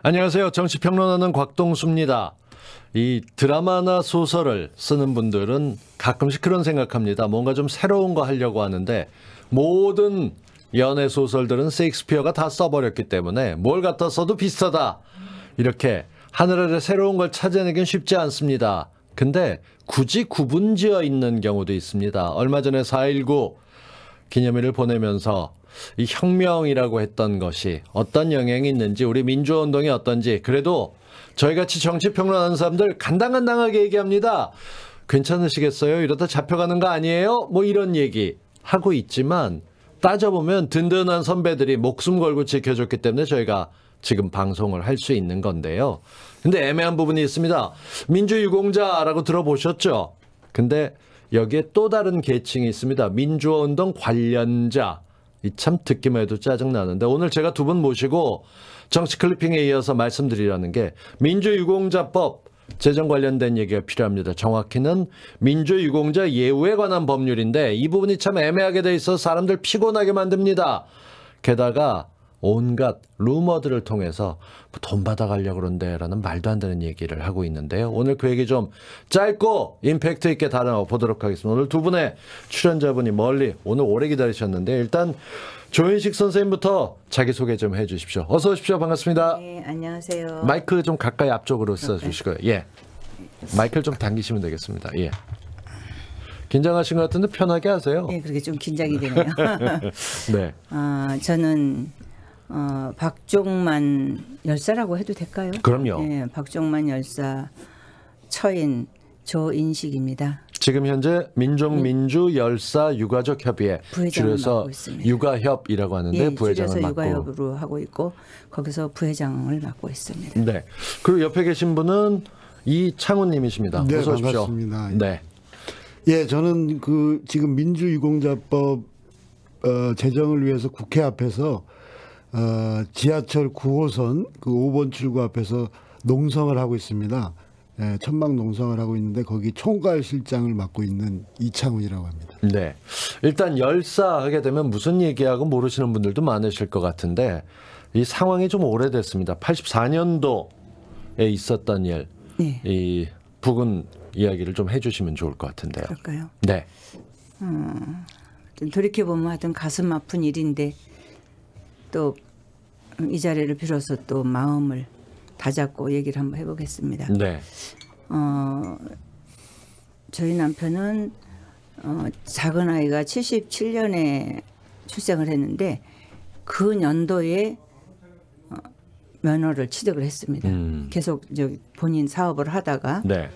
안녕하세요. 정치평론하는 곽동수입니다. 이 드라마나 소설을 쓰는 분들은 가끔씩 그런 생각합니다. 뭔가 좀 새로운 거 하려고 하는데 모든 연애 소설들은 셰익스피어가다 써버렸기 때문에 뭘 갖다 써도 비슷하다. 이렇게 하늘 아래 새로운 걸 찾아내긴 쉽지 않습니다. 근데 굳이 구분지어 있는 경우도 있습니다. 얼마 전에 4.19 기념일을 보내면서 이 혁명이라고 했던 것이 어떤 영향이 있는지 우리 민주화 운동이 어떤지 그래도 저희같이 정치 평론하는 사람들 간당간당하게 얘기합니다. 괜찮으시겠어요? 이러다 잡혀가는 거 아니에요? 뭐 이런 얘기 하고 있지만 따져보면 든든한 선배들이 목숨 걸고 지켜줬기 때문에 저희가 지금 방송을 할 수 있는 건데요. 근데 애매한 부분이 있습니다. 민주유공자라고 들어보셨죠? 근데 여기에 또 다른 계층이 있습니다. 민주화 운동 관련자. 참 듣기만 해도 짜증나는데 오늘 제가 두 분 모시고 정치 클리핑에 이어서 말씀드리라는 게 민주유공자법 재정 관련된 얘기가 필요합니다. 정확히는 민주유공자 예우에 관한 법률인데 이 부분이 참 애매하게 돼 있어 사람들 피곤하게 만듭니다. 게다가 온갖 루머들을 통해서 돈 받아가려 고 그런데라는 말도 안 되는 얘기를 하고 있는데요. 오늘 그 얘기 좀 짧고 임팩트 있게 다뤄보도록 하겠습니다. 오늘 두 분의 출연자분이 멀리 오늘 오래 기다리셨는데 일단 조인식 선생님부터 자기소개 좀 해주십시오. 어서 오십시오. 반갑습니다. 네, 안녕하세요. 마이크 좀 가까이 앞쪽으로 써주시고요. 예. 마이크를 좀 당기시면 되겠습니다. 예. 긴장하신 것 같은데 편하게 하세요. 네, 그렇게 좀 긴장이 되네요. 네. 아, 저는 어, 박종만 열사라고 해도 될까요? 그럼요. 예, 박종만 열사 처인 조인식입니다. 지금 현재 민족민주 열사 유가족 협의회 줄여서 유가협이라고 하는데 예, 부회장을 줄여서 맡고 유가협으로 하고 있고 거기서 부회장을 맡고 있습니다. 네. 그리고 옆에 계신 분은 이창훈님이십니다. 네, 어서 오십시오. 반갑습니다. 네. 예, 저는 그 지금 민주유공자법 어, 제정을 위해서 국회 앞에서 어, 지하철 9호선 그 5번 출구 앞에서 농성을 하고 있습니다. 네, 천막 농성을 하고 있는데 거기 총괄 실장을 맡고 있는 이창훈이라고 합니다. 네. 일단 열사하게 되면 무슨 얘기하고 모르시는 분들도 많으실 것 같은데 이 상황이 좀 오래됐습니다. 84년도에 있었던 일, 네. 이 부근 이야기를 좀 해주시면 좋을 것 같은데요. 그럴까요? 네. 음, 돌이켜 보면 하여튼 가슴 아픈 일인데 또이 자리를 빌어서 또 마음을 다잡고 얘기를 한번 해보겠습니다. 네. 어, 저희 남편은 어, 작은 아이가 77년에 출생을 했는데 그 연도에 어, 면허를 취득을 했습니다. 음. 계속 저기 본인 사업을 하다가. 네.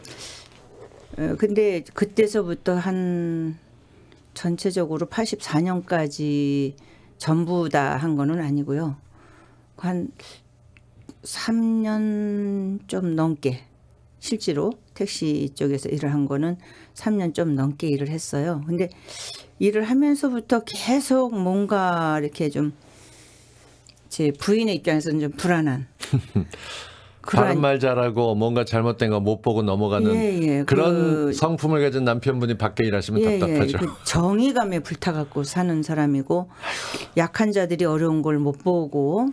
어, 근데 그때서부터 한 전체적으로 84년까지 전부 다 한 거는 아니고요. 한 3년 좀 넘게 실제로 택시 쪽에서 일을 한 거는 3년 좀 넘게 일을 했어요. 근데 일을 하면서부터 계속 뭔가 이렇게 좀 제 부인의 입장에서는 좀 불안한 그런... 다른 말 잘하고 뭔가 잘못된 거 못 보고 넘어가는 예, 예. 그런 그... 성품을 가진 남편분이 밖에 일하시면 예, 예. 답답하죠. 그 정의감에 불타갖고 사는 사람이고 약한 자들이 어려운 걸 못 보고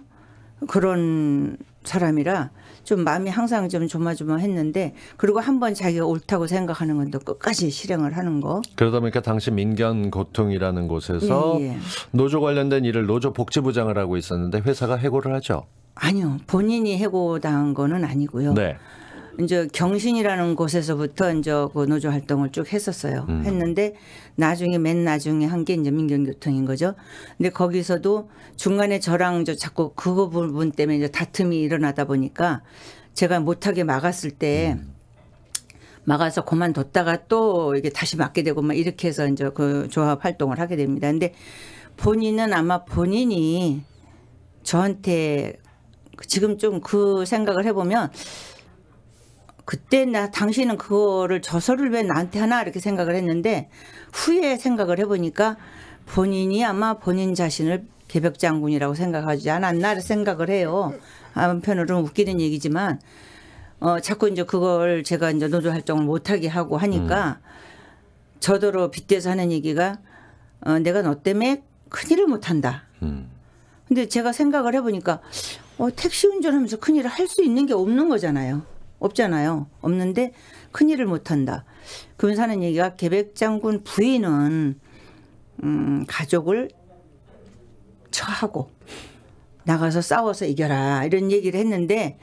그런 사람이라 좀 마음이 항상 좀 조마조마했는데 그리고 한번 자기가 옳다고 생각하는 건 또 끝까지 실행을 하는 거. 그러다 보니까 당시 민견 고통이라는 곳에서 예, 예. 노조 관련된 일을 노조 복지부장을 하고 있었는데 회사가 해고를 하죠. 아니요. 본인이 해고당한 거는 아니고요. 네. 이제 경신이라는 곳에서부터 이제 그 노조 활동을 쭉 했었어요. 음. 했는데 나중에 맨 나중에 한게 이제 민경교통인 거죠. 근데 거기서도 중간에 저랑 저 자꾸 그 부분 때문에 이제 다툼이 일어나다 보니까 제가 못하게 막았을 때 음. 막아서 그만뒀다가 또 이게 다시 맞게 되고 막 이렇게 해서 이제 그 조합 활동을 하게 됩니다. 근데 본인은 아마 본인이 저한테 지금 좀 그 생각을 해보면 그때 나 당신은 그거를 저서를 왜 나한테 하나 이렇게 생각을 했는데 후에 생각을 해보니까 본인이 아마 본인 자신을 개벽장군이라고 생각하지 않았나 생각을 해요. 한편으로는 웃기는 얘기지만 어 자꾸 이제 그걸 제가 이제 노조 활동을 못하게 하고 하니까 음. 저더러 빗대서 하는 얘기가 어 내가 너 때문에 큰일을 못한다. 음. 근데 제가 생각을 해보니까 어, 택시 운전하면서 큰일을 할 수 있는 게 없는 거잖아요. 없잖아요. 없는데 큰일을 못한다. 그러면는 얘기가 계백장군 부인은 음, 가족을 처하고 나가서 싸워서 이겨라 이런 얘기를 했는데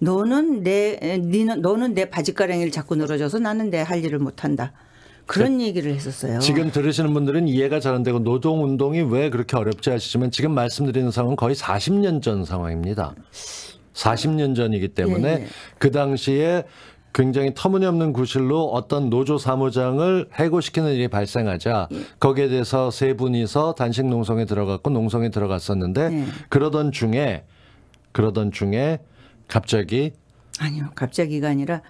너는 내 어, 너는 내 바지가랑이를 자꾸 늘어져서 나는 내 할 일을 못한다. 그런 얘기를 했었어요. 지금 들으시는 분들은 이해가 잘 안 되고 노동 운동이 왜 그렇게 어렵지 하시지만 지금 말씀드리는 상황은 거의 40년 전 상황입니다. 40년 전이기 때문에 예, 예, 그 당시에 굉장히 터무니없는 구실로 어떤 노조 사무장을 해고시키는 일이 발생하자 예. 거기에 대해서 세 분이서 단식 농성에 들어갔고 농성에 들어갔었는데 네. 그러던 중에 그러던 중에 갑자기 아니요 갑자기가 아니라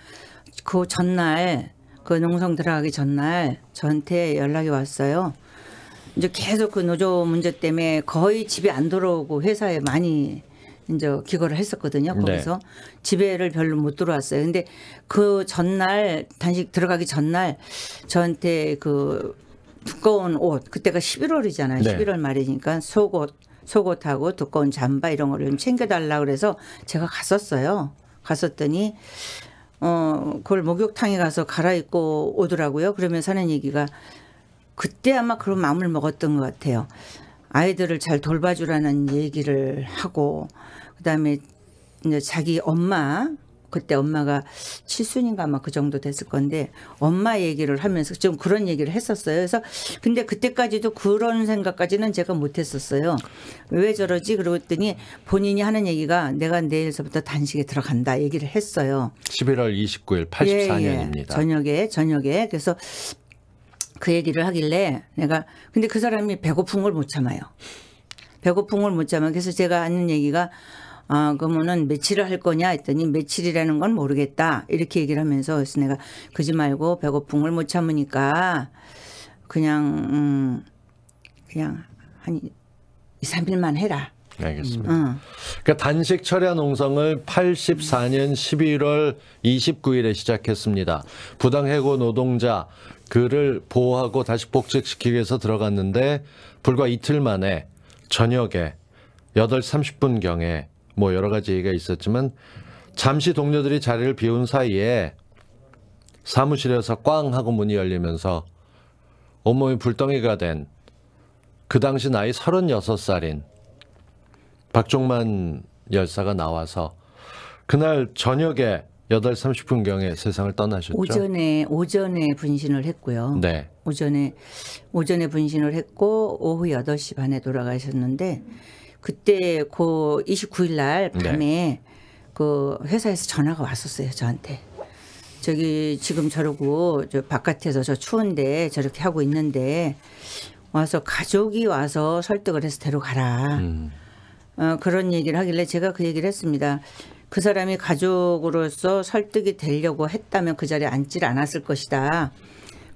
그 전날 그 농성 들어가기 전날 저한테 연락이 왔어요. 이제 계속 그 노조 문제 때문에 거의 집에 안 들어오고 회사에 많이 이제 기거를 했었거든요. 네. 거기서 네. 집에를 별로 못 들어왔어요. 근데 그 전날 단식 들어가기 전날 저한테 그 두꺼운 옷 그때가 11월이잖아요. 네. 11월 말이니까 속옷 속옷하고 두꺼운 잠바 이런 거를 좀 챙겨달라 그래서 제가 갔었어요. 갔었더니 어, 그걸 목욕탕에 가서 갈아입고 오더라고요. 그러면서 하는 얘기가 그때 아마 그런 마음을 먹었던 것 같아요. 아이들을 잘 돌봐주라는 얘기를 하고 그다음에 이제 자기 엄마 그때 엄마가 칠순인가 아마 그 정도 됐을 건데 엄마 얘기를 하면서 좀 그런 얘기를 했었어요. 그래서 근데 그때까지도 그런 생각까지는 제가 못 했었어요. 왜 저러지? 그랬더니 본인이 하는 얘기가 내가 내일서부터 단식에 들어간다 얘기를 했어요. 11월 29일 84년입니다. 예, 예. 저녁에 저녁에 그래서 그 얘기를 하길래 내가 근데 그 사람이 배고픈 걸못 참아요. 배고픈 걸못 참아. 그래서 제가 하는 얘기가 아, 그러면은 며칠을 할 거냐 했더니 며칠이라는 건 모르겠다. 이렇게 얘기를 하면서 그래서 내가 그지 말고 배고픔을 못 참으니까 그냥, 음, 그냥 한 2, 3일만 해라. 알겠습니다. 음. 그러니까 단식 철야 농성을 84년 11월 29일에 시작했습니다. 부당해고 노동자 그를 보호하고 다시 복직시키기 위해서 들어갔는데 불과 이틀 만에 저녁에 8시 30분경에 뭐 여러 가지 얘기가 있었지만 잠시 동료들이 자리를 비운 사이에 사무실에서 꽝 하고 문이 열리면서 온몸이 불덩이가 된 그 당시 나이 36살인 박종만 열사가 나와서 그날 저녁에 8시 30분경에 세상을 떠나셨죠. 오전에 오전에 분신을 했고요. 네. 오전에 오전에 분신을 했고 오후 8시 반에 돌아가셨는데 그때 그 29일 날 네. 밤에 네. 그 회사에서 전화가 왔었어요 저한테. 저기 지금 저러고 저 바깥에서 저 추운데 저렇게 하고 있는데 와서 가족이 와서 설득을 해서 데려가라. 음. 어, 그런 얘기를 하길래 제가 그 얘기를 했습니다. 그 사람이 가족으로서 설득이 되려고 했다면 그 자리에 앉질 않았을 것이다.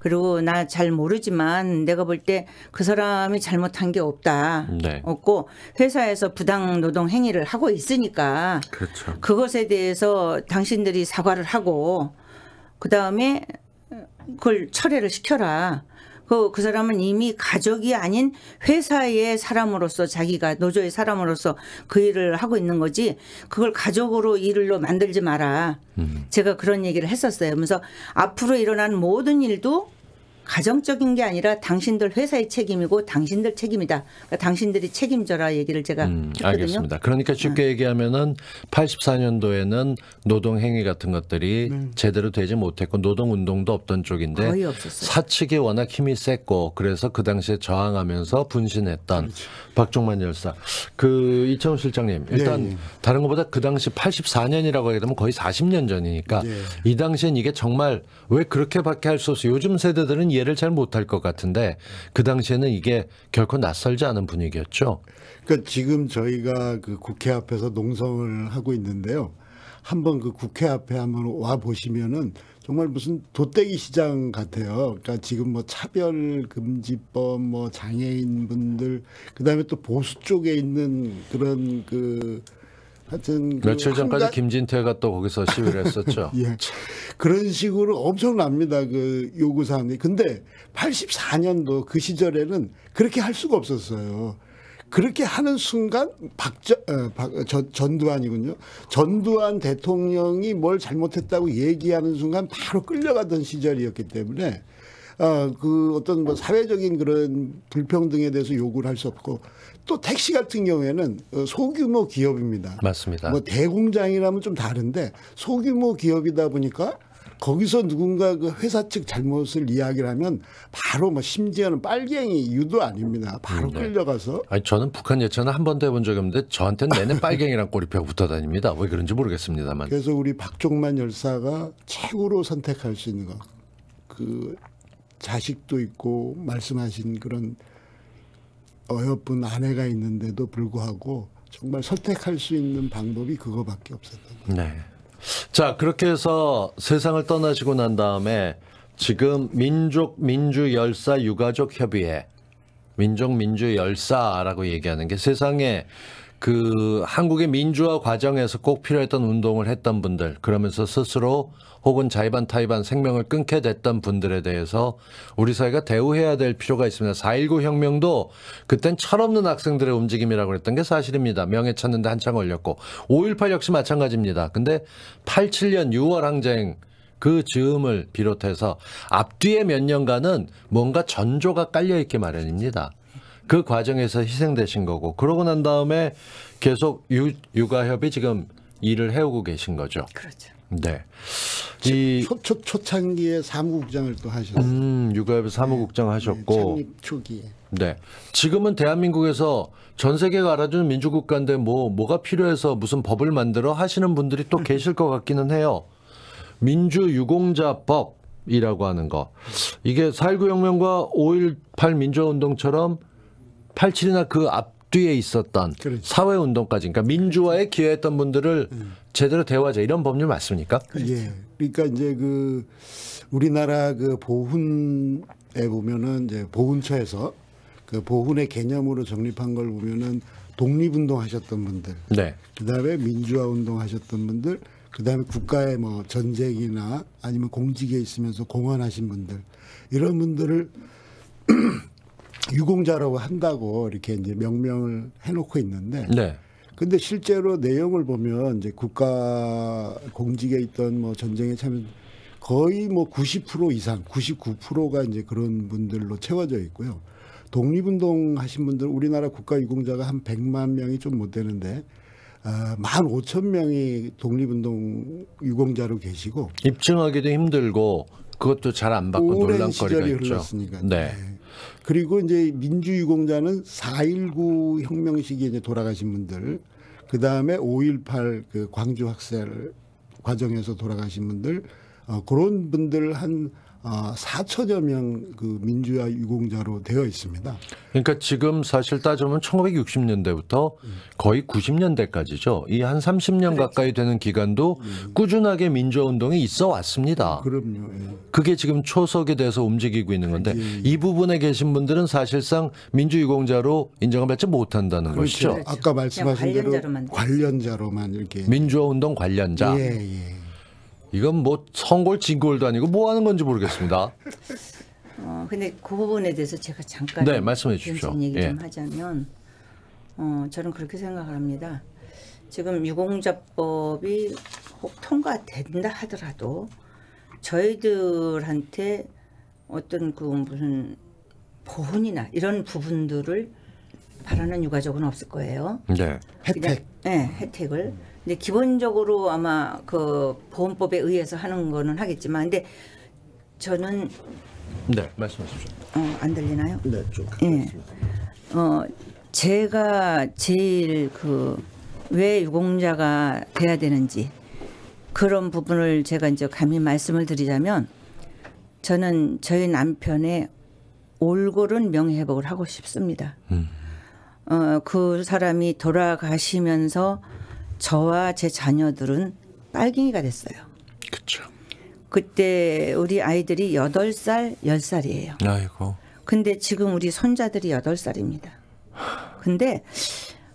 그리고 나 잘 모르지만 내가 볼 때 그 사람이 잘못한 게 없다. 네. 없고 회사에서 부당 노동 행위를 하고 있으니까 그렇죠. 그것에 대해서 당신들이 사과를 하고 그다음에 그걸 철회를 시켜라. 그, 그 사람은 이미 가족이 아닌 회사의 사람으로서 자기가 노조의 사람으로서 그 일을 하고 있는 거지 그걸 가족으로 일로 만들지 마라. 음. 제가 그런 얘기를 했었어요. 그래서 앞으로 일어난 모든 일도 가정적인 게 아니라 당신들 회사의 책임이고 당신들 책임이다. 그러니까 당신들이 책임져라 얘기를 제가 음, 했거든요. 알겠습니다. 그러니까 쉽게 음. 얘기하면은 84년도에는 노동 행위 같은 것들이 음. 제대로 되지 못했고 노동 운동도 없던 쪽인데 거의 없었어요. 사측이 워낙 힘이 셌고 그래서 그 당시에 저항하면서 분신했던 그렇죠. 박종만 열사. 그 이창훈 실장님 일단 네, 네. 다른 것보다 그 당시 84년이라고 하게 되면 거의 40년 전이니까 네. 이 당시엔 이게 정말 왜 그렇게밖에 할 수 없어 요즘 세대들은 이해를 잘 못할 것 같은데 그 당시에는 이게 결코 낯설지 않은 분위기였죠. 그러니까 지금 저희가 그 국회 앞에서 농성을 하고 있는데요. 한번 그 국회 앞에 한번 와 보시면은 정말 무슨 돗대기 시장 같아요. 그러니까 지금 뭐 차별 금지법, 뭐 장애인 분들, 그 다음에 또 보수 쪽에 있는 그런 그 하여튼 그 며칠 전까지 한가... 김진태가 또 거기서 시위를 했었죠. 예. 그런 식으로 엄청납니다. 그 요구 사항이. 근데 84년도 그 시절에는 그렇게 할 수가 없었어요. 그렇게 하는 순간 박저, 어, 박, 저, 전두환이군요. 전두환 대통령이 뭘 잘못했다고 얘기하는 순간 바로 끌려가던 시절이었기 때문에 어, 그 어떤 뭐 사회적인 그런 불평등에 대해서 요구를 할 수 없고 또 택시 같은 경우에는 어, 소규모 기업입니다. 맞습니다. 뭐 대공장이라면 좀 다른데 소규모 기업이다 보니까 거기서 누군가 그 회사 측 잘못을 이야기를 하면 바로 뭐 심지어는 빨갱이 유도 아닙니다. 바로 음, 네. 끌려가서. 아니 저는 북한 예천은 한 번도 해본 적이 없는데 저한테는 내내 빨갱이랑 꼬리표가 붙어 다닙니다. 왜 그런지 모르겠습니다만. 그래서 우리 박종만 열사가 최고로 선택할 수 있는 거. 그 자식도 있고 말씀하신 그런 어여쁜 아내가 있는데도 불구하고 정말 선택할 수 있는 방법이 그거밖에 없었던 거예요. 네. 자 그렇게 해서 세상을 떠나시고 난 다음에 지금 민족 민주 열사 유가족 협의회 민족 민주 열사라고 얘기하는 게 세상에 그 한국의 민주화 과정에서 꼭 필요했던 운동을 했던 분들 그러면서 스스로 혹은 자의반 타의반 생명을 끊게 됐던 분들에 대해서 우리 사회가 대우해야 될 필요가 있습니다. 4.19 혁명도 그땐 철없는 학생들의 움직임이라고 했던 게 사실입니다. 명예 찾는데 한참 걸렸고 5.18 역시 마찬가지입니다. 근데 87년 6월 항쟁 그 즈음을 비롯해서 앞뒤의 몇 년간은 뭔가 전조가 깔려있기 마련입니다. 그 과정에서 희생되신 거고 그러고 난 다음에 계속 유, 육아협이 지금 일을 해오고 계신 거죠. 그렇죠. 네. 이 초, 초, 초창기에 사무국장을 또 하셨어요. 음, 육아협 네. 사무국장 네, 하셨고. 네, 창립 초기에. 네. 지금은 대한민국에서 전 세계가 알아주는 민주국가인데 뭐 뭐가 필요해서 무슨 법을 만들어 하시는 분들이 또 계실 것 같기는 해요. 민주유공자법 이라고 하는 거. 이게 4.19 혁명과 5.18 민주화운동처럼 87이나 그 앞뒤에 있었던 그렇죠. 사회운동까지 그러니까 민주화에 그렇죠. 기여했던 분들을 음. 제대로 대화하자 이런 법률 맞습니까? 그렇죠. 예. 그러니까 이제 그 우리나라 그 보훈에 보면은 이제 보훈처에서 그 보훈의 개념으로 정립한 걸 보면은 독립운동 하셨던 분들, 네. 그다음에 민주화 운동 하셨던 분들, 그다음에 국가의 뭐 전쟁이나 아니면 공직에 있으면서 공헌하신 분들 이런 분들을 음, 유공자라고 한다고 이렇게 이제 명명을 해놓고 있는데 네. 근데 실제로 내용을 보면 이제 국가 공직에 있던 뭐 전쟁에 참여 거의 뭐 90% 이상, 99%가 이제 그런 분들로 채워져 있고요. 독립운동 하신 분들 우리나라 국가 유공자가 한 100만 명이 좀 못 되는데 아, 1 5천명이 독립운동 유공자로 계시고 입증하기도 힘들고 그것도 잘 안 받고 논란거리가 흘렀으니까. 네. 네. 그리고 이제 민주유공자는 4.19 혁명 시기에 이제 돌아가신 분들, 그 다음에 5.18 그 광주 학살 과정에서 돌아가신 분들, 어, 그런 분들 한 아, 어, 4천여 명그 민주화 유공자로 되어 있습니다. 그러니까 지금 사실 따져보면 1960년대부터 거의 90년대까지죠. 이 한 30년 그렇죠. 가까이 되는 기간도 음. 꾸준하게 민주화 운동이 있어 왔습니다. 그럼요. 예. 그게 지금 초석에 대서 움직이고 있는 건데 예, 예. 이 부분에 계신 분들은 사실상 민주유공자로 인정을 받지 못한다는 그렇죠. 것이죠. 아까 말씀하신 관련자로만, 관련자로만 이렇게 민주화 운동 관련자. 예, 예. 이건 뭐 선골 진골도 아니고 뭐 하는 건지 모르겠습니다. 어 근데 그 부분에 대해서 제가 잠깐 네 말씀해 주십시오. 얘기 예. 하자면 어 저는 그렇게 생각 합니다. 지금 유공자법이 혹 통과된다 하더라도 저희들한테 어떤 그 무슨 보훈이나 이런 부분들을 바라는 유가족은 없을 거예요. 네. 혜택. 그냥, 예, 네, 혜택을. 이제 기본적으로 아마 그 보험법에 의해서 하는 거는 하겠지만 근데 저는 네 말씀하십시오. 어, 안 들리나요? 네, 좀. 예. 어, 제가 제일 그 왜 유공자가 돼야 되는지 그런 부분을 제가 이제 감히 말씀을 드리자면 저는 저희 남편의 올고른 명예회복을 하고 싶습니다. 음. 어, 그 사람이 돌아가시면서 저와 제 자녀들은 빨갱이가 됐어요. 그렇죠. 그때 우리 아이들이 8살, 1 0살이에요 아이고. 근데 지금 우리 손자들이 8 살입니다 근데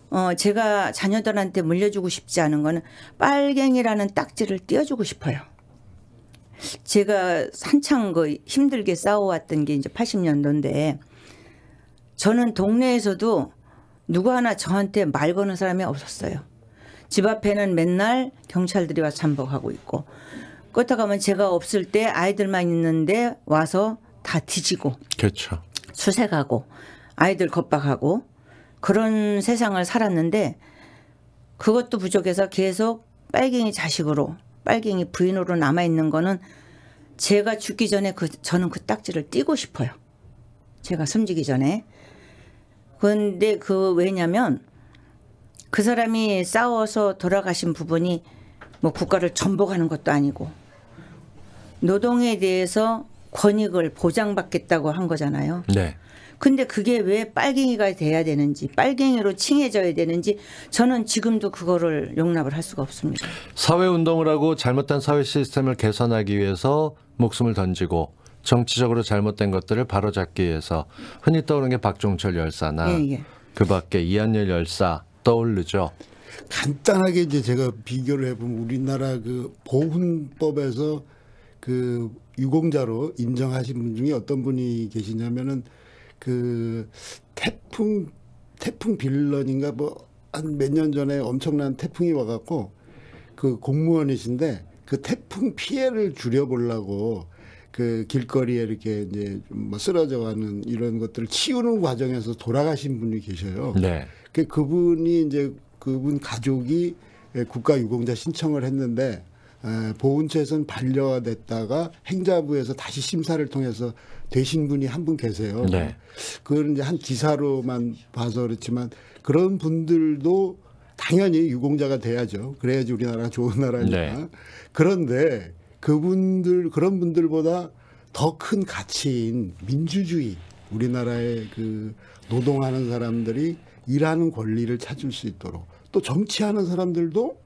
어 제가 자녀들한테 물려주고 싶지 않은 거는 빨갱이라는 딱지를 띄워주고 싶어요. 제가 한창 그 힘들게 싸워왔던 게 이제 80년도인데 저는 동네에서도 누구 하나 저한테 말 거는 사람이 없었어요. 집 앞에는 맨날 경찰들이 와서 잠복하고 있고 그렇다고 하면 제가 없을 때 아이들만 있는데 와서 다 뒤지고 그렇죠. 수색하고 아이들 겁박하고 그런 세상을 살았는데 그것도 부족해서 계속 빨갱이 자식으로 빨갱이 부인으로 남아 있는 거는 제가 죽기 전에 그 저는 그 딱지를 띄고 싶어요. 제가 숨지기 전에. 그런데 그 왜냐면 그 사람이 싸워서 돌아가신 부분이 뭐 국가를 전복하는 것도 아니고 노동에 대해서 권익을 보장받겠다고 한 거잖아요. 네. 근데 그게 왜 빨갱이가 돼야 되는지 빨갱이로 칭해져야 되는지 저는 지금도 그거를 용납을 할 수가 없습니다. 사회 운동을 하고 잘못된 사회 시스템을 개선하기 위해서 목숨을 던지고 정치적으로 잘못된 것들을 바로잡기 위해서 흔히 떠오르는 게 박종철 열사나 예, 예. 그밖에 이한열 열사 떠오르죠. 간단하게 이제 제가 비교를 해보면 우리나라 그 보훈법에서 그 유공자로 인정하신 분 중에 어떤 분이 계시냐면은 그 태풍 태풍 빌런인가 뭐 한 몇 년 전에 엄청난 태풍이 와갖고 그 공무원이신데 그 태풍 피해를 줄여보려고 그 길거리에 이렇게 이제 뭐 쓰러져가는 이런 것들을 치우는 과정에서 돌아가신 분이 계셔요. 네. 그 그분이 이제 그분 가족이 예, 국가유공자 신청을 했는데 예, 보훈처에서는 반려가 됐다가 행자부에서 다시 심사를 통해서 되신 분이 한 분 계세요. 네. 그걸 이제 한 기사로만 봐서 그렇지만 그런 분들도 당연히 유공자가 돼야죠. 그래야지 우리나라가 좋은 나라니까. 네. 그런데 그분들 그런 분들보다 더 큰 가치인 민주주의 우리나라의 그 노동하는 사람들이 일하는 권리를 찾을 수 있도록 또 정치하는 사람들도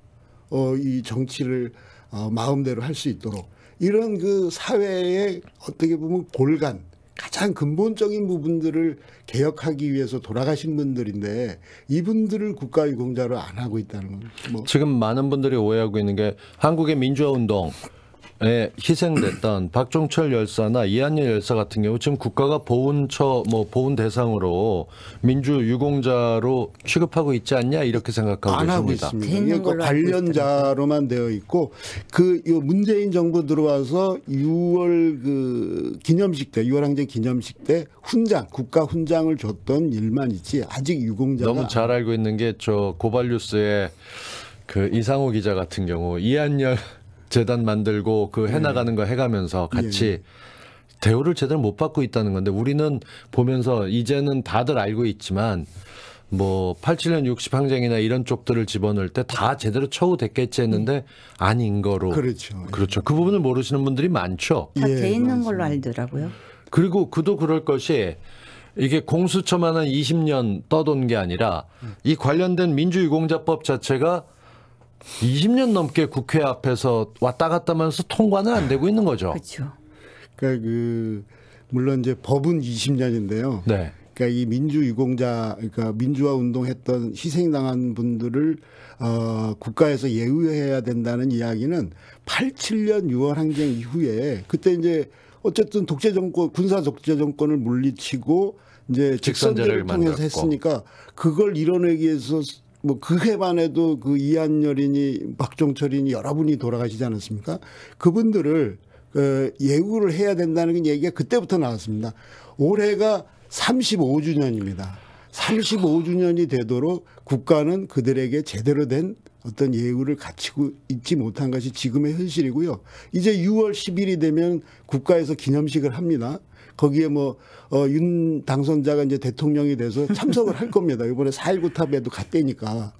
어, 이 정치를 어, 마음대로 할 수 있도록 이런 그 사회의 어떻게 보면 골간 가장 근본적인 부분들을 개혁하기 위해서 돌아가신 분들인데 이분들을 국가유공자로 안 하고 있다는 건 뭐. 지금 많은 분들이 오해하고 있는 게 한국의 민주화 운동 예, 희생됐던 박종철 열사나 이한열 열사 같은 경우 지금 국가가 보훈처 뭐 보훈 대상으로 민주 유공자로 취급하고 있지 않냐 이렇게 생각하고 안 계십니다. 있습니다. 이 그 관련자로만 되어 있고 그요 문재인 정부 들어와서 6월 그 기념식 때 6월 항쟁 기념식 때 훈장 국가 훈장을 줬던 일만 있지 아직 유공자 너무 잘 알고 있는 게 저 고발뉴스의 그 이상호 기자 같은 경우 이한열 재단 만들고 그 해나가는 네. 거 해가면서 같이 예, 예. 대우를 제대로 못 받고 있다는 건데 우리는 보면서 이제는 다들 알고 있지만 뭐 87년 60 항쟁이나 이런 쪽들을 집어넣을 때 다 제대로 처우됐겠지 했는데 음. 아닌 거로 그렇죠. 그렇죠. 그 부분을 모르시는 분들이 많죠. 다돼 예, 있는 걸로 알더라고요. 그리고 그도 그럴 것이 이게 공수처만 한 20년 떠돈 게 아니라 음. 이 관련된 민주유공자법 자체가 20년 넘게 국회 앞에서 왔다 갔다 하면서 통과는 안 되고 있는 거죠. 그렇죠. 그러니까 그 물론 이제 법은 20년인데요. 네. 그러니까 이 민주 유공자 그러니까 민주화 운동했던 희생당한 분들을 어 국가에서 예우해야 된다는 이야기는 87년 6월 항쟁 이후에 그때 이제 어쨌든 독재 정권 군사 독재 정권을 물리치고 이제 직선제를 통해서 만들었고. 했으니까 그걸 이뤄내기 위해서 뭐그 해만 해도 그 이한열이니 박종철이니 여러분이 돌아가시지 않았습니까? 그분들을 그 예우를 해야 된다는 얘기가 그때부터 나왔습니다. 올해가 35주년입니다. 35주년이 되도록 국가는 그들에게 제대로 된 어떤 예우를 갖추고 있지 못한 것이 지금의 현실이고요. 이제 6월 10일이 되면 국가에서 기념식을 합니다. 거기에 뭐, 어, 윤 당선자가 이제 대통령이 돼서 참석을 할 겁니다. 이번에 4.19 탑에도 갔대니까.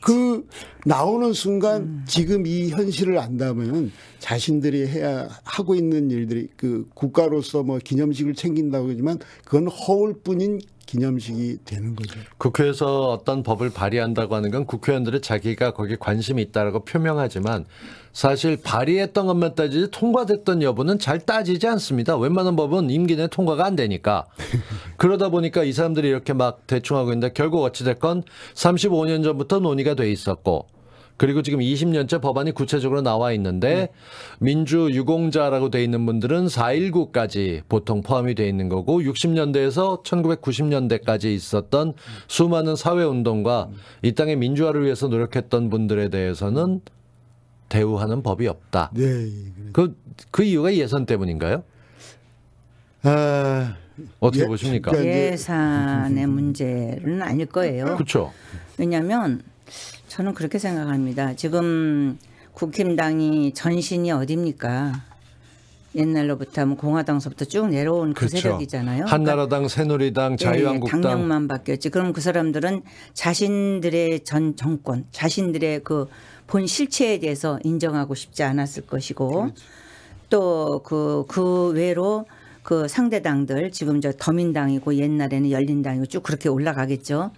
그 나오는 순간 음. 지금 이 현실을 안다면 자신들이 해야 하고 있는 일들이 그 국가로서 뭐 기념식을 챙긴다고 하지만 그건 허울 뿐인 기념식이 되는 거죠. 국회에서 어떤 법을 발의한다고 하는 건 국회의원들이 자기가 거기에 관심이 있다라고 표명하지만 사실 발의했던 것만 따지지 통과됐던 여부는 잘 따지지 않습니다. 웬만한 법은 임기 내 통과가 안 되니까. 그러다 보니까 이 사람들이 이렇게 막 대충 하고 있는데 결국 어찌됐건 35년 전부터 논의가 돼 있었고 그리고 지금 20년째 법안이 구체적으로 나와 있는데 음. 민주 유공자라고 돼 있는 분들은 419까지 보통 포함이 돼 있는 거고 60년대에서 1990년대까지 있었던 수많은 사회 운동과 이 땅의 민주화를 위해서 노력했던 분들에 대해서는 대우하는 법이 없다. 네. 그그 그렇죠. 그 이유가 예산 때문인가요? 아, 어떻게 예, 보십니까? 그러니까 예산의 문제는 아닐 거예요. 그렇죠. 왜냐하면 저는 그렇게 생각합니다. 지금 국힘당이 전신이 어딥니까? 옛날로부터 뭐 공화당서부터 쭉 내려온 그 그렇죠. 세력이잖아요. 그러니까 한나라당, 새누리당, 예, 예, 자유한국당 예, 당명만 바뀌었지. 그럼 그 사람들은 자신들의 전 정권, 자신들의 그 본 실체에 대해서 인정하고 싶지 않았을 것이고 그렇죠. 또그그 그 외로 그 상대 당들 지금 저 더민당이고 옛날에는 열린당이고 쭉 그렇게 올라가겠죠.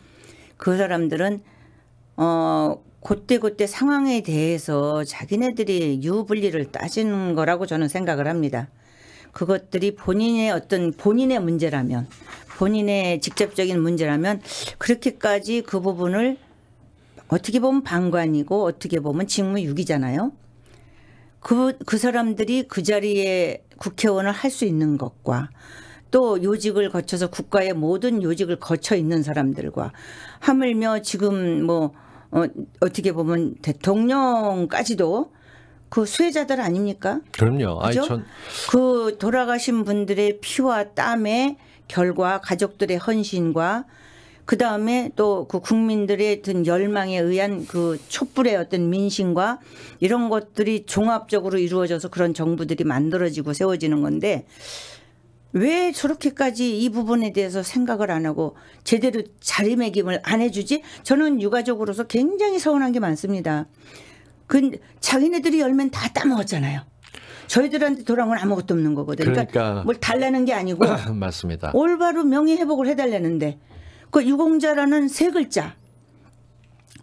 그 사람들은 어 그때 그때 상황에 대해서 자기네들이 유불리를 따지는 거라고 저는 생각을 합니다. 그것들이 본인의 어떤 본인의 문제라면 본인의 직접적인 문제라면 그렇게까지 그 부분을 어떻게 보면 방관이고 어떻게 보면 직무유기잖아요. 그, 그 사람들이 그 자리에 국회의원을 할 수 있는 것과 또 요직을 거쳐서 국가의 모든 요직을 거쳐 있는 사람들과 하물며 지금 뭐 어, 어떻게 보면 대통령까지도 그 수혜자들 아닙니까? 그럼요. 아이, 전... 그 돌아가신 분들의 피와 땀의 결과 가족들의 헌신과 그다음에 또 그 국민들의 어떤 열망에 의한 그 촛불의 어떤 민심과 이런 것들이 종합적으로 이루어져서 그런 정부들이 만들어지고 세워지는 건데 왜 저렇게까지 이 부분에 대해서 생각을 안 하고 제대로 자리매김을 안 해주지? 저는 육아적으로서 굉장히 서운한 게 많습니다. 근 자기네들이 열면 다 따먹었잖아요. 저희들한테 돌아온 건 아무것도 없는 거거든요. 그러니까, 그러니까 뭘 달라는 게 아니고 맞습니다. 올바로 명예 회복을 해달라는데 그 유공자라는 세 글자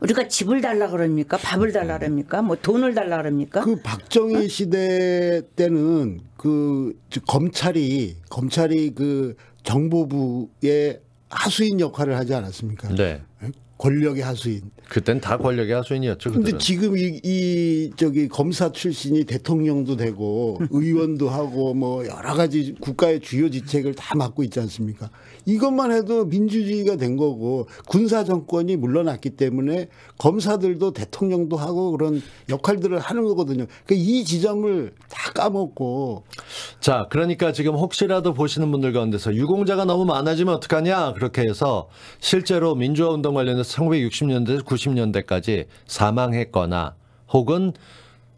우리가 집을 달라 그럽니까? 밥을 달라 네. 그럽니까? 뭐 돈을 달라 그럽니까? 그 박정희 어? 시대 때는 그 검찰이 검찰이 그 정보부의 하수인 역할을 하지 않았습니까? 네. 예? 권력의 하수인. 그땐 다 권력의 하수인이었죠. 그런데 지금 이, 이 저기 검사 출신이 대통령도 되고 의원도 하고 뭐 여러 가지 국가의 주요 지책을다 맡고 있지 않습니까? 이것만 해도 민주주의가 된 거고 군사 정권이 물러났기 때문에 검사들도 대통령도 하고 그런 역할들을 하는 거거든요. 그니까이 지점을 다 까먹고 자 그러니까 지금 혹시라도 보시는 분들 가운데서 유공자가 너무 많아지면 어떡하냐 그렇게 해서 실제로 민주화 운동 관련해서 1960년대 90년대까지 사망했거나 혹은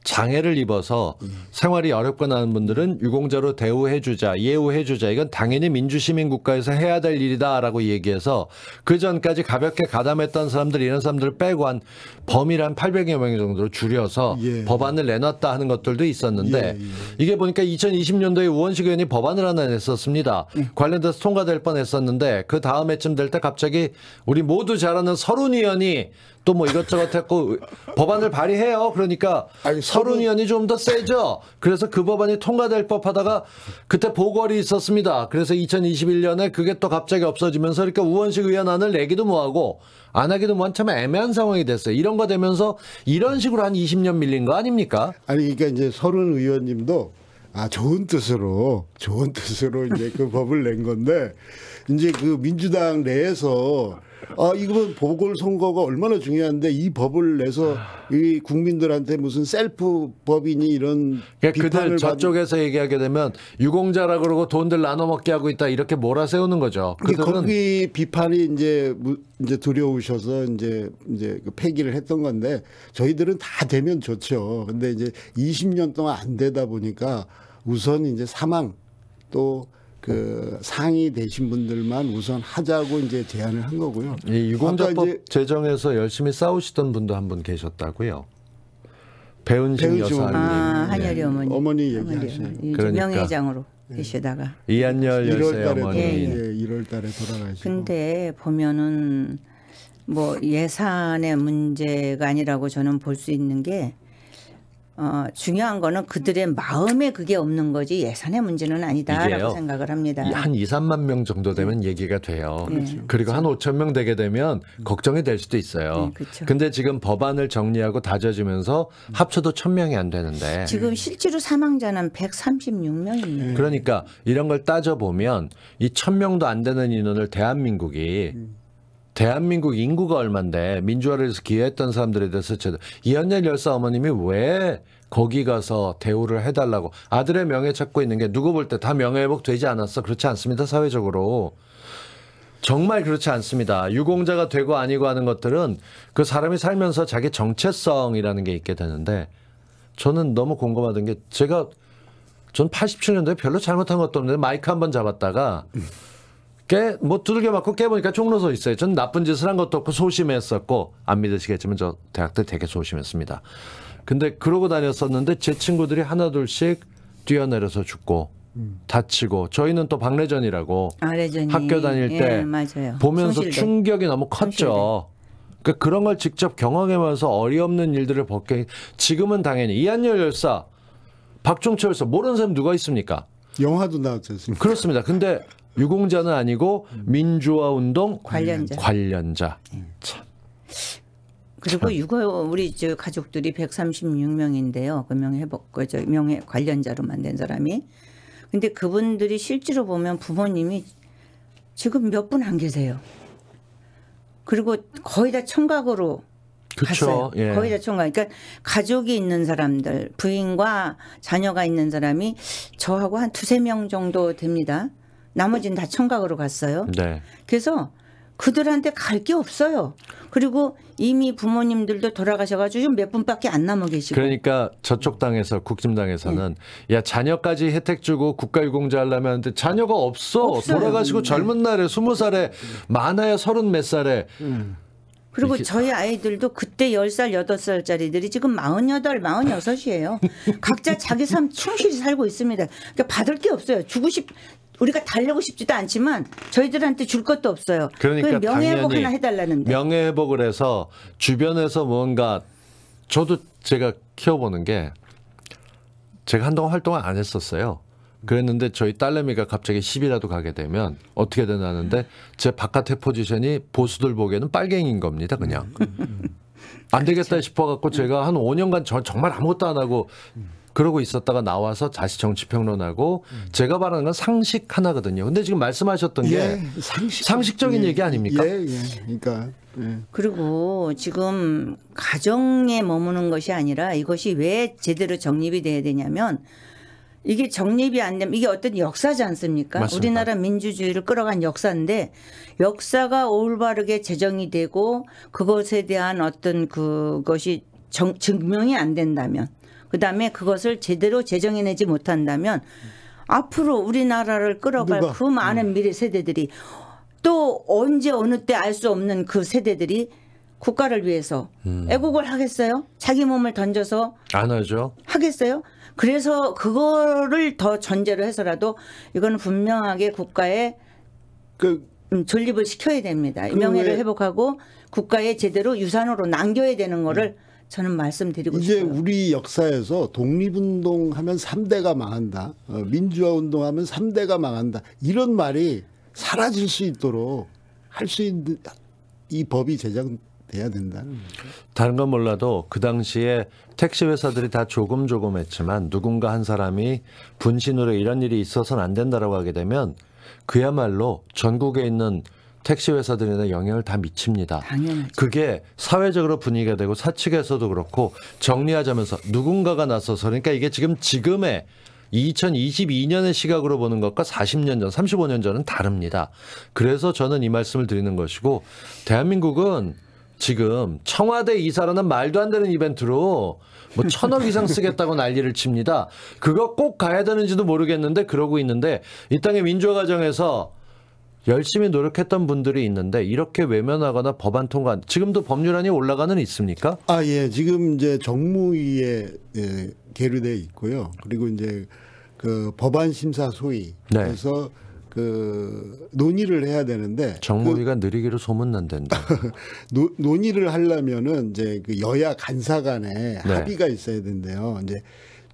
장애를 입어서 생활이 어렵거나 하는 분들은 유공자로 대우해주자, 예우해주자. 이건 당연히 민주시민 국가에서 해야 될 일이다라고 얘기해서 그 전까지 가볍게 가담했던 사람들 이런 사람들을 빼고 한범위란한 800여 명 정도로 줄여서 예. 법안을 내놨다 하는 것들도 있었는데 예, 예. 이게 보니까 2020년도에 우원식 의원이 법안을 하나 냈었습니다. 예. 관련돼서 통과될 뻔했었는데 그 다음에쯤 될 때 갑자기 우리 모두 잘 아는 서른 의원이 또뭐 이것저것 했고 법안을 발의해요. 그러니까 아니, 서른 의원이좀 더 세죠. 그래서 그 법안이 통과될 법하다가 그때 보궐이 있었습니다. 그래서 2021년에 그게 또 갑자기 없어지면서 그러니까 우원식 의원안을 내기도 뭐하고 안 하기도 뭐한 참 애매한 상황이 됐어요. 이런 거 되면서 이런 식으로 한 20년 밀린 거 아닙니까? 아니 그러니까 이제 서른 의원님도 아 좋은 뜻으로 좋은 뜻으로 이제 그 법을 낸 건데 이제 그 민주당 내에서 아 이거 보궐 선거가 얼마나 중요한데 이 법을 내서 이 국민들한테 무슨 셀프 법이니 이런 그러니까 그들 저쪽에서 얘기하게 되면 유공자라 그러고 돈들 나눠 먹게 하고 있다 이렇게 몰아세우는 거죠. 그들은 거기 비판이 이제 이제 두려우셔서 이제 이제 그 폐기를 했던 건데 저희들은 다 되면 좋죠. 근데 이제 20년 동안 안 되다 보니까 우선 이제 사망 또그 상이 되신 분들만 우선 하자고 이제 제안을 한 거고요. 이 유공자법 제정에서 열심히 싸우시던 분도 한 분 계셨다고요. 배은심, 여사님, 아, 한열이 예. 어머니, 어머니 얘기하시는 그러니까. 명예장으로 예. 계시다가 이한열 열세 어머니 예. 1월달에 예. 예, 돌아가시고. 근데 보면은 뭐 예산의 문제가 아니라고 저는 볼 수 있는 게 어, 중요한 거는 그들의 마음에 그게 없는 거지 예산의 문제는 아니다라고 생각을 합니다. 한 2, 3만 명 정도 네. 되면 네. 얘기가 돼요. 네. 그렇죠. 그리고한 5천 명 되게 되면 음. 걱정이 될 수도 있어요. 네, 그렇죠. 지금 법안을 정리하고 다져지면서 음. 합쳐도 1 0명이안 되는데 지금 실제로 사망자는 136명입니다. 그러니까 이런 걸 따져보면 이1 0명도안 되는 인원을 대한민국이 음. 대한민국 인구가 얼만데 민주화를 위해서 기여했던 사람들에 대해서 제대 이한열 열사 어머님이 왜 거기 가서 대우를 해달라고 아들의 명예 찾고 있는 게 누구 볼 때 다 명예회복 되지 않았어 그렇지 않습니다 사회적으로 정말 그렇지 않습니다 유공자가 되고 아니고 하는 것들은 그 사람이 살면서 자기 정체성이라는 게 있게 되는데 저는 너무 궁금하던게 제가 전 87년도에 별로 잘못한 것도 없는데 마이크 한 번 잡았다가 음. 깨, 뭐 두들겨 맞고 깨보니까 총로 서 있어요. 전 나쁜 짓을 한 것도 없고 소심했었고, 안 믿으시겠지만 저 대학 때 되게 소심했습니다. 근데 그러고 다녔었는데 제 친구들이 하나둘씩 뛰어내려서 죽고, 다치고 저희는 또 박래전이라고 아, 학교 다닐 예, 때 예, 보면서 손실대. 충격이 너무 컸죠. 그러니까 그런 걸 직접 경험하면서 어이없는 일들을 벗겨 지금은 당연히 이한열 열사 박종철 열사 모르는 사람 누가 있습니까? 영화도 나왔지 않습니까? 그렇습니다. 근데 유공자는 아니고 음. 민주화 운동 관련자. 관련자. 예. 참. 그리고 유육 우리 저 가족들이 136명인데요. 그 명예 회복 그저 명예 관련자로 만든 사람이. 근데 그분들이 실제로 보면 부모님이 지금 몇 분 안 계세요. 그리고 거의 다 청각으로 그쵸, 갔어요. 예. 거의 다 청각. 그러니까 가족이 있는 사람들, 부인과 자녀가 있는 사람이 저하고 한 두세 명 정도 됩니다. 나머지는 다 청각으로 갔어요. 네. 그래서 그들한테 갈 게 없어요. 그리고 이미 부모님들도 돌아가셔가지고 몇 분밖에 안 남아 계시고. 그러니까 저쪽 당에서 국진당에서는 네. 야 자녀까지 혜택 주고 국가유공자 하려면 하는데 자녀가 없어 없어요. 돌아가시고 네. 젊은 날에 스무 살에 많아야 서른 몇 살에. 음. 그리고 저희 아이들도 그때 열살 여덟 살짜리들이 지금 마흔여덟, 마흔여섯이에요. 각자 자기 삶 충실히 살고 있습니다. 그러니까 받을 게 없어요. 주고 싶, 우리가 달려고 싶지도 않지만 저희들한테 줄 것도 없어요. 그러니까 명예회복 이나 해달라는데. 명예회복을 해서 주변에서 뭔가 저도 제가 키워보는 게 제가 한동안 활동을 안 했었어요. 그랬는데 저희 딸내미가 갑자기 10이라도 가게 되면 어떻게 되나는데 제 바깥의 포지션이 보수들 보기에는 빨갱인 겁니다. 그냥. 음. 안 되겠다 그렇죠. 싶어갖고 제가 한 5년간 저 정말 아무것도 안 하고 그러고 있었다가 나와서 다시 정치 평론하고 음. 제가 말하는 건 상식 하나거든요. 근데 지금 말씀하셨던 게 예, 상식, 적인 예, 얘기 아닙니까? 예, 예. 그러니까 예. 그리고 지금 가정에 머무는 것이 아니라 이것이 왜 제대로 정립이 돼야 되냐면 이게 정립이 안 되면 이게 어떤 역사지 않습니까? 맞습니다. 우리나라 민주주의를 끌어간 역사인데 역사가 올바르게 제정이 되고 그것에 대한 어떤 그것이 정, 증명이 안 된다면 그다음에 그것을 제대로 재정해내지 못한다면 앞으로 우리나라를 끌어갈 누가? 그 많은 음. 미래 세대들이 또 언제 어느 때 알 수 없는 그 세대들이 국가를 위해서 음. 애국을 하겠어요? 자기 몸을 던져서 안 하죠. 하겠어요? 그래서 그거를 더 전제로 해서라도 이건 분명하게 국가의 그 음, 존립을 시켜야 됩니다. 그 명예를 회복하고 국가에 제대로 유산으로 남겨야 되는 거를 음. 저는 말씀드리고 이제 싶어요. 우리 역사에서 독립운동 하면 3대가 망한다. 어, 민주화 운동하면 3대가 망한다. 이런 말이 사라질 수 있도록 할 수 있는 이 법이 제정돼야 된다는 거죠. 다른 건 몰라도 그 당시에 택시 회사들이 다 조금 조금 했지만 누군가 한 사람이 분신으로 이런 일이 있어서는 안된다라 하게 되면 그야말로 전국에 있는 택시 회사들이나 영향을 다 미칩니다. 당연하죠. 그게 사회적으로 분위기가 되고 사측에서도 그렇고 정리하자면서 누군가가 나서서 그러니까 이게 지금 지금의 2022년의 시각으로 보는 것과 40년 전, 35년 전은 다릅니다. 그래서 저는 이 말씀을 드리는 것이고 대한민국은 지금 청와대 이사라는 말도 안 되는 이벤트로 뭐 천억 이상 쓰겠다고 난리를 칩니다. 그거 꼭 가야 되는지도 모르겠는데 그러고 있는데 이 땅의 민주화 과정에서 열심히 노력했던 분들이 있는데 이렇게 외면하거나 법안 통과 지금도 법률안이 올라가는 있습니까? 아 예, 지금 이제 정무위에 예, 계류돼 있고요. 그리고 이제 그 법안 심사 소위 그래서 네. 그 논의를 해야 되는데 그 정무위가 그, 느리기로 소문난단다. 노, 논의를 하려면은 이제 그 여야 간사 간에 네. 합의가 있어야 된대요. 이제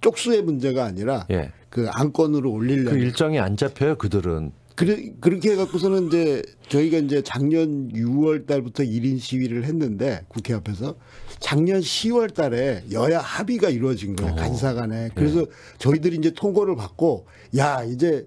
쪽수의 문제가 아니라 예. 그 안건으로 올리려면 그 일정이 안 잡혀요 그들은. 그래, 그렇게 해갖고서는 이제 저희가 이제 작년 6월 달부터 1인 시위를 했는데 국회 앞에서 작년 10월 달에 여야 합의가 이루어진 거예요. 어. 간사 간에. 네. 그래서 네. 저희들이 이제 통고를 받고 야, 이제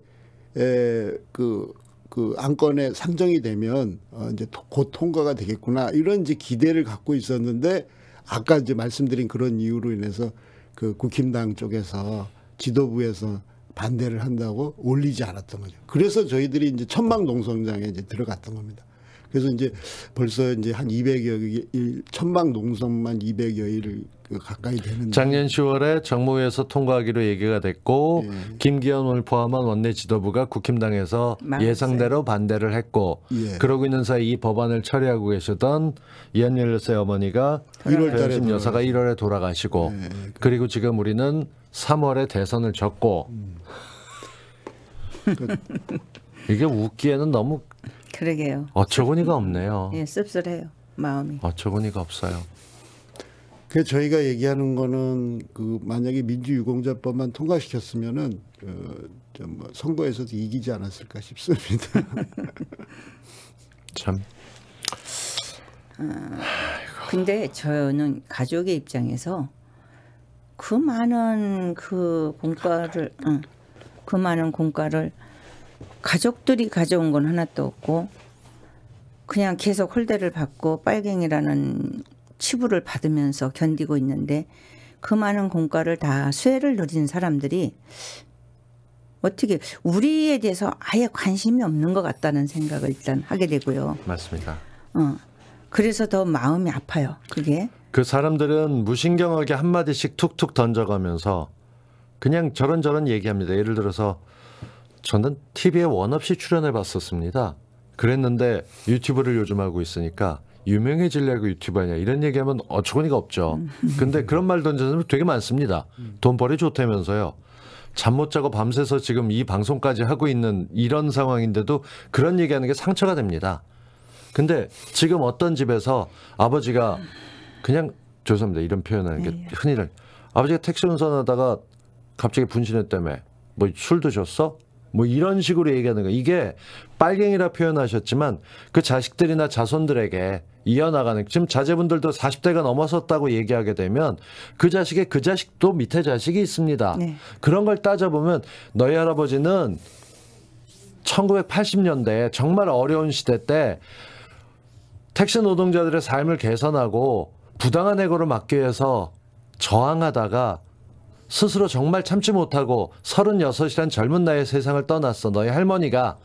에, 그, 그 안건에 상정이 되면 어, 이제 곧 통과가 되겠구나. 이런 이제 기대를 갖고 있었는데 아까 이제 말씀드린 그런 이유로 인해서 그 국힘당 쪽에서 지도부에서 반대를 한다고 올리지 않았던 거죠. 그래서 저희들이 이제 천막 농성장에 이제 들어갔던 겁니다. 그래서 이제 벌써 이제 한 200여 일, 천막 농성만 200여 일 그 가까이 되는. 작년 10월에 정무위에서 통과하기로 얘기가 됐고 예. 김기현을 포함한 원내 지도부가 국힘당에서 맞아요. 예상대로 반대를 했고 예. 그러고 있는 사이 이 법안을 처리하고 계시던 이열세 어머니가 1월달에 여사가 1월에 돌아가시고 예, 예. 그리고 지금 우리는 3월에 대선을 졌고. 음. 그 이게 웃기에는 너무 그러게요. 어처구니가 없네요. 예, 씁쓸해요. 마음이. 어처구니가 없어요. 그 저희가 얘기하는 거는 그 만약에 민주유공자법만 통과시켰으면은 그좀뭐 어, 선거에서도 이기지 않았을까 싶습니다. 참. 아, 근데 저는 가족의 입장에서 그 많은 그 공과를 응. 그 많은 공과를 가족들이 가져온 건 하나도 없고 그냥 계속 홀대를 받고 빨갱이라는 치부를 받으면서 견디고 있는데 그 많은 공과를 다 수혜를 누린 사람들이 어떻게 우리에 대해서 아예 관심이 없는 것 같다는 생각을 일단 하게 되고요. 맞습니다. 어. 그래서 더 마음이 아파요. 그게. 그 사람들은 무신경하게 한마디씩 툭툭 던져가면서 그냥 저런저런 얘기합니다. 예를 들어서 저는 TV에 원 없이 출연해 봤었습니다. 그랬는데 유튜브를 요즘 하고 있으니까 유명해질려고 유튜브 하냐 이런 얘기하면 어처구니가 없죠. 근데 그런 말 던지는 되게 많습니다. 돈벌이 좋다면서요. 잠 못 자고 밤새서 지금 이 방송까지 하고 있는 이런 상황인데도 그런 얘기하는 게 상처가 됩니다. 근데 지금 어떤 집에서 아버지가 그냥 죄송합니다 이런 표현하는 게 네. 흔히를 아버지가 택시 운전하다가 갑자기 분신했다며. 뭐 술 드셨어? 뭐 이런 식으로 얘기하는 거. 이게 빨갱이라 표현하셨지만 그 자식들이나 자손들에게 이어나가는 지금 자제분들도 40대가 넘어섰다고 얘기하게 되면 그 자식의 그 자식도 밑에 자식이 있습니다. 네. 그런 걸 따져보면 너희 할아버지는 1980년대 정말 어려운 시대 때 택시 노동자들의 삶을 개선하고 부당한 해고를 막기 위해서 저항하다가 스스로 정말 참지 못하고 36이란 젊은 나이에 세상을 떠났어. 너희 할머니가